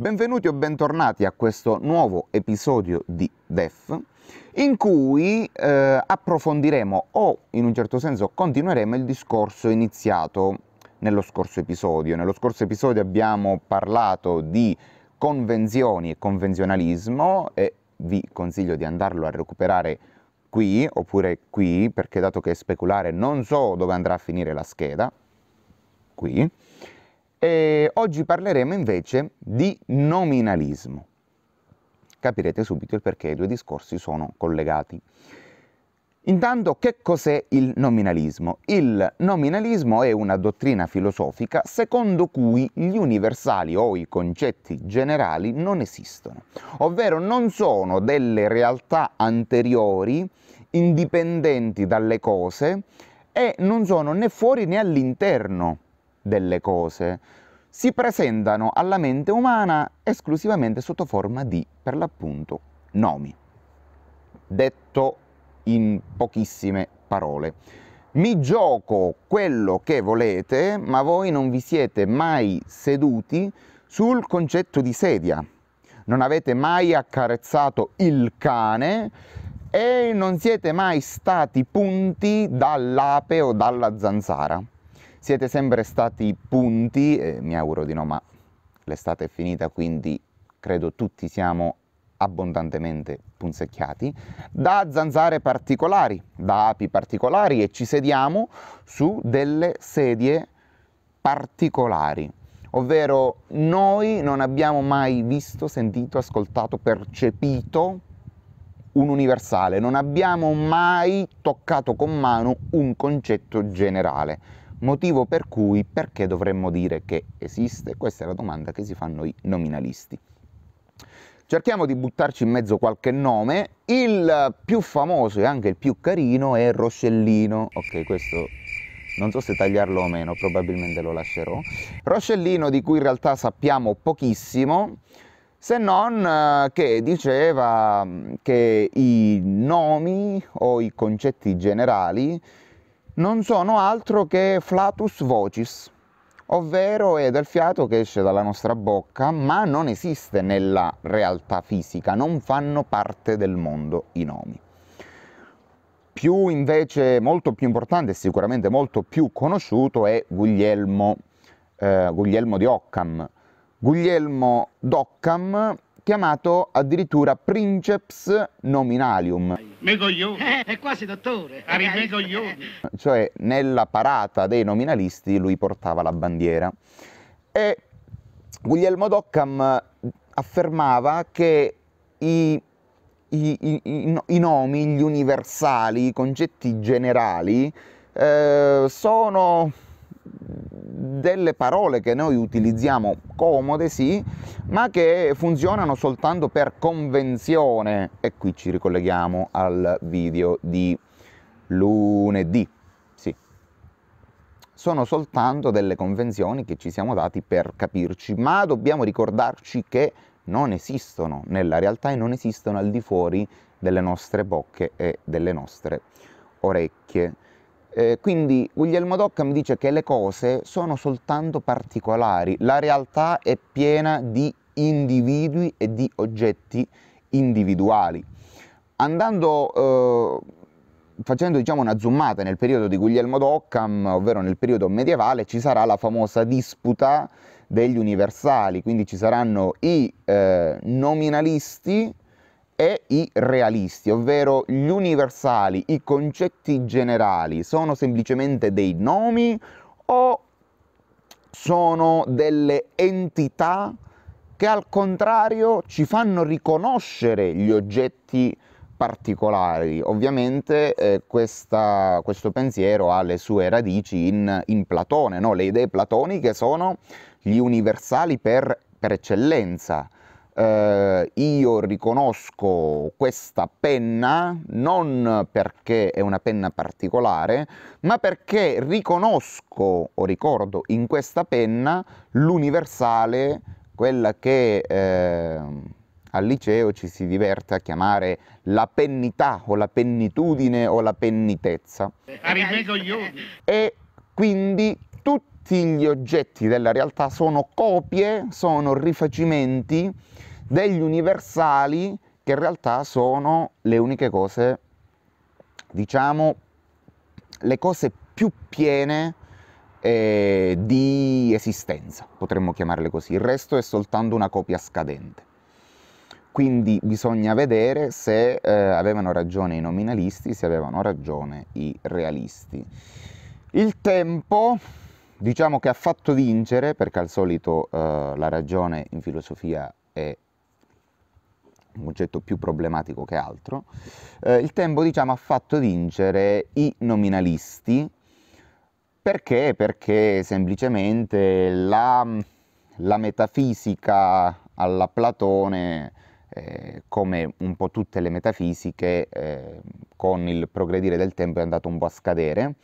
Benvenuti o bentornati a questo nuovo episodio di DEF in cui eh, approfondiremo o in un certo senso continueremo il discorso iniziato nello scorso episodio. Nello scorso episodio abbiamo parlato di convenzioni e convenzionalismo e vi consiglio di andarlo a recuperare qui oppure qui perché dato che è speculare non so dove andrà a finire la scheda qui e oggi parleremo invece di nominalismo. Capirete subito il perché i due discorsi sono collegati. Intanto, che cos'è il nominalismo? Il nominalismo è una dottrina filosofica secondo cui gli universali o i concetti generali non esistono, ovvero non sono delle realtà anteriori, indipendenti dalle cose, e non sono né fuori né all'interno delle cose si presentano alla mente umana esclusivamente sotto forma di, per l'appunto, nomi. Detto in pochissime parole, mi gioco quello che volete, ma voi non vi siete mai seduti sul concetto di sedia. Non avete mai accarezzato il cane e non siete mai stati punti dall'ape o dalla zanzara. Siete sempre stati punti, eh, mi auguro di no, ma l'estate è finita, quindi credo tutti siamo abbondantemente punzecchiati, da zanzare particolari, da api particolari e ci sediamo su delle sedie particolari. Ovvero noi non abbiamo mai visto, sentito, ascoltato, percepito un universale, non abbiamo mai toccato con mano un concetto generale Motivo per cui perché dovremmo dire che esiste? Questa è la domanda che si fanno i nominalisti. Cerchiamo di buttarci in mezzo qualche nome, il più famoso e anche il più carino è Roscellino. ok questo non so se tagliarlo o meno, probabilmente lo lascerò. Roscellino di cui in realtà sappiamo pochissimo, se non eh, che diceva mm, che i nomi o i concetti generali non sono altro che flatus vocis, ovvero è del fiato che esce dalla nostra bocca, ma non esiste nella realtà fisica, non fanno parte del mondo i nomi. Più invece, molto più importante e sicuramente molto più conosciuto è Guglielmo, eh, Guglielmo di Occam. Guglielmo d'Occam chiamato addirittura princeps nominalium. Megoglioni! Eh, è quasi dottore! Arrivederci Cioè, nella parata dei nominalisti lui portava la bandiera. E Guglielmo Dockham affermava che i, i, i, i nomi, gli universali, i concetti generali, eh, sono delle parole che noi utilizziamo comode, sì, ma che funzionano soltanto per convenzione. E qui ci ricolleghiamo al video di lunedì. Sì. Sono soltanto delle convenzioni che ci siamo dati per capirci, ma dobbiamo ricordarci che non esistono nella realtà e non esistono al di fuori delle nostre bocche e delle nostre orecchie. Eh, quindi Guglielmo Docca mi dice che le cose sono soltanto particolari, la realtà è piena di individui e di oggetti individuali. Andando, eh, facendo diciamo, una zoomata nel periodo di Guglielmo d'Occam, mm, ovvero nel periodo medievale, ci sarà la famosa disputa degli universali, quindi ci saranno i eh, nominalisti e i realisti, ovvero gli universali, i concetti generali, sono semplicemente dei nomi o sono delle entità che al contrario ci fanno riconoscere gli oggetti particolari. Ovviamente eh, questa, questo pensiero ha le sue radici in, in Platone, no? le idee platoniche sono gli universali per, per eccellenza, eh, io riconosco questa penna non perché è una penna particolare, ma perché riconosco o ricordo in questa penna l'universale, quella che eh, al liceo ci si diverte a chiamare la pennità o la pennitudine o la pennitezza. E quindi tutti gli oggetti della realtà sono copie, sono rifacimenti degli universali che in realtà sono le uniche cose, diciamo, le cose più piene eh, di esistenza, potremmo chiamarle così. Il resto è soltanto una copia scadente. Quindi bisogna vedere se eh, avevano ragione i nominalisti, se avevano ragione i realisti. Il tempo diciamo che ha fatto vincere, perché al solito eh, la ragione in filosofia è un oggetto più problematico che altro, eh, il tempo diciamo, ha fatto vincere i nominalisti perché? Perché semplicemente la, la metafisica alla Platone, eh, come un po' tutte le metafisiche, eh, con il progredire del tempo è andato un po' a scadere.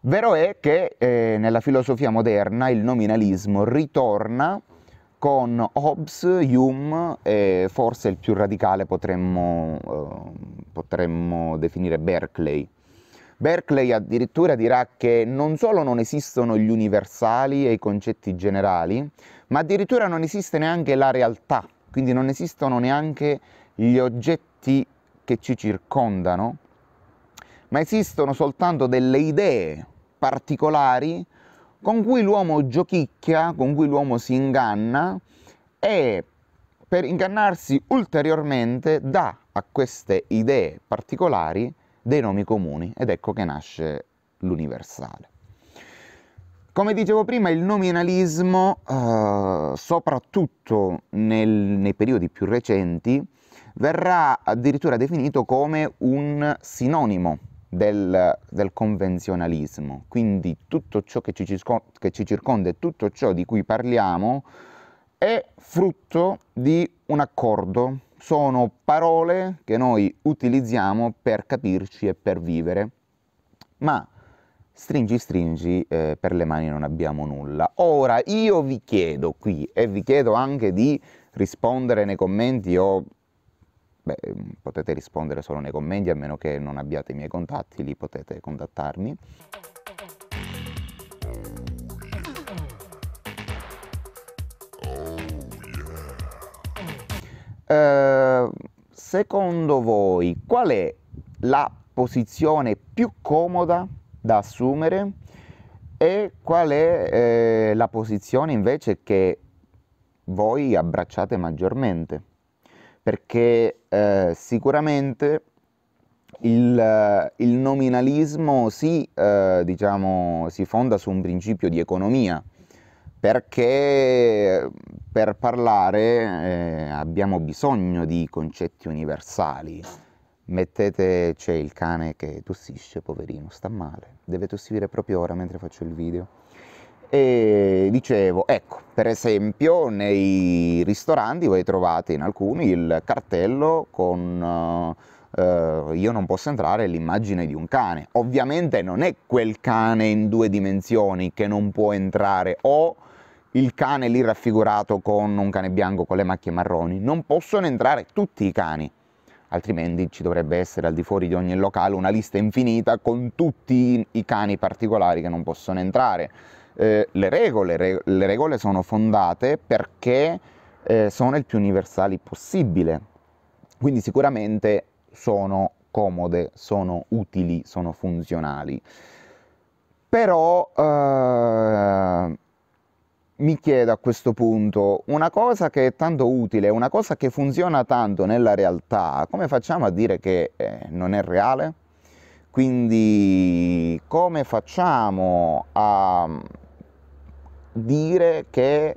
Vero è che eh, nella filosofia moderna il nominalismo ritorna con Hobbes, Hume e forse il più radicale potremmo, eh, potremmo definire Berkeley. Berkeley addirittura dirà che non solo non esistono gli universali e i concetti generali, ma addirittura non esiste neanche la realtà, quindi non esistono neanche gli oggetti che ci circondano, ma esistono soltanto delle idee particolari con cui l'uomo giochicchia, con cui l'uomo si inganna e per ingannarsi ulteriormente dà a queste idee particolari dei nomi comuni ed ecco che nasce l'universale. Come dicevo prima, il nominalismo, eh, soprattutto nel, nei periodi più recenti, verrà addirittura definito come un sinonimo del, del convenzionalismo, quindi tutto ciò che ci, che ci circonda e tutto ciò di cui parliamo è frutto di un accordo, sono parole che noi utilizziamo per capirci e per vivere, ma stringi stringi eh, per le mani non abbiamo nulla. Ora io vi chiedo qui e vi chiedo anche di rispondere nei commenti o Beh, ehm, potete rispondere solo nei commenti, a meno che non abbiate i miei contatti, lì potete contattarmi. Ehm, secondo voi qual è la posizione più comoda da assumere e qual è eh, la posizione invece che voi abbracciate maggiormente? perché eh, sicuramente il, eh, il, nominalismo si, eh, diciamo, si fonda su un principio di economia, perché per parlare eh, abbiamo bisogno di concetti universali. Mettete, c'è il cane che tossisce, poverino, sta male, deve tossire proprio ora mentre faccio il video. E dicevo, ecco, per esempio nei ristoranti voi trovate in alcuni il cartello con eh, io non posso entrare l'immagine di un cane. Ovviamente non è quel cane in due dimensioni che non può entrare o il cane lì raffigurato con un cane bianco con le macchie marroni. Non possono entrare tutti i cani altrimenti ci dovrebbe essere al di fuori di ogni locale una lista infinita con tutti i cani particolari che non possono entrare. Eh, le regole. le regole sono fondate perché eh, sono il più universali possibile, quindi sicuramente sono comode, sono utili, sono funzionali. Però eh, mi chiedo a questo punto una cosa che è tanto utile, una cosa che funziona tanto nella realtà, come facciamo a dire che eh, non è reale? Quindi come facciamo a dire che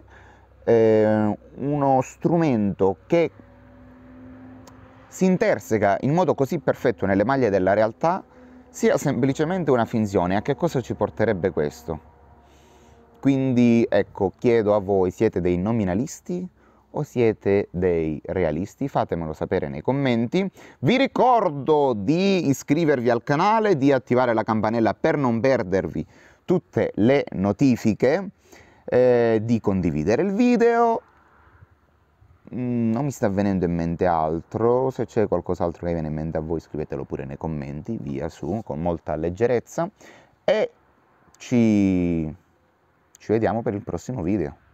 eh, uno strumento che si interseca in modo così perfetto nelle maglie della realtà sia semplicemente una finzione. A che cosa ci porterebbe questo? Quindi ecco, chiedo a voi, siete dei nominalisti o siete dei realisti? Fatemelo sapere nei commenti. Vi ricordo di iscrivervi al canale, di attivare la campanella per non perdervi tutte le notifiche eh, di condividere il video. Mm, non mi sta venendo in mente altro, se c'è qualcos'altro che viene in mente a voi scrivetelo pure nei commenti, via su, con molta leggerezza e ci, ci vediamo per il prossimo video.